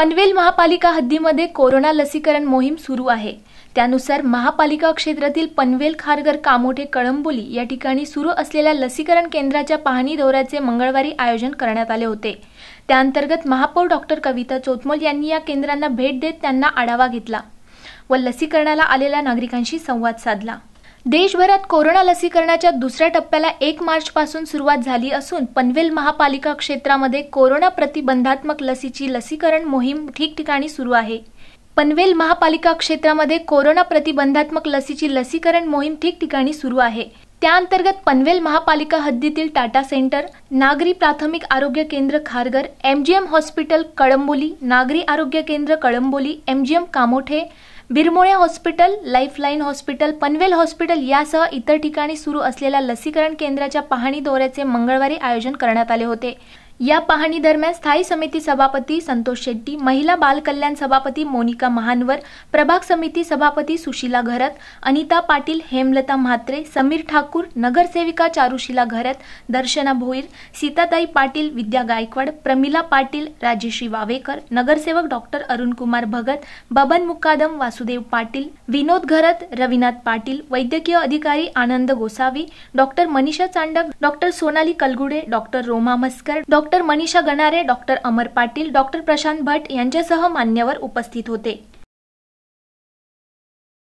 पनवेल महापालिका हद्दीमध्ये कोरोना लसीकरण मोहीम सुरू आहे त्यानुसार महापालिका क्षेत्रातील पनवेल खारघर कामोठे कळंबोली या ठिकाणी सुरू असलेल्या लसीकरण केंद्राच्या पाहणी दौऱ्याचे मंगळवारी आयोजन करण्यात आले होते त्याअंतर्गत महापौर डॉक्टर कविता चोतमोल यांनी या केंद्रांना भेट देत त्यांना आढावा घेतला व लसीकरणाला आलेल्या नागरिकांशी संवाद साधला देशभरात कोरोना लसीकरणाच्या दुसऱ्या टप्प्याला एक पासून सुरुवात झाली असून पनवेल महापालिका क्षेत्रामध्ये कोरोना प्रतिबंधात्मक लसीची लसीकरण मोहीम ठिकठिकाणी सुरू आहे पनवेल महापालिका क्षेत्रामध्ये कोरोना प्रतिबंधात्मक लसीची लसीकरण मोहीम ठिकठिकाणी सुरू आहे त्याअंतर्गत पनवेल महापालिका हद्दीतील टाटा सेंटर नागरी प्राथमिक आरोग्य केंद्र खारगर एमजीएम हॉस्पिटल कळंबोली नागरी आरोग्य केंद्र Kalamboli MGM Kamothe Birmole hospital Lifeline hospital Panvel hospital यासह इतर ठिकाणी सुरू असलेल्या लसीकरण केंद्राच्या पाहणी दौऱ्याचे मंगळवारी आयोजन करण्यात आले होते या पाहणी दरम्यान स्थायी समिती सभापती संतोष शेट्टी महिला बालकल्याण सभापती मोनिका महानवर प्रभाग समिती सभापती सुशीला घरत अनिता पाटील हेमलता म्हात्रे समीर ठाकूर नगरसेविका चारुशिला घरत दर्शना भोईर सीताताई पाटील विद्या गायकवाड प्रमिला पाटील राजेश्री वावेकर नगरसेवक डॉक्टर अरुणकुमार भगत बबन मुक्कादम वासुदेव पाटील विनोद घरत रविनाथ पाटील वैद्यकीय अधिकारी Anand Gosavi doctor Manisha Chandak doctor Sonali Kalgude doctor Roma Maskar डॉ doctor Manisha Ganare doctor Amar Patil doctor Prashant Bhat यांच्यासह मान्यवर उपस्थित होते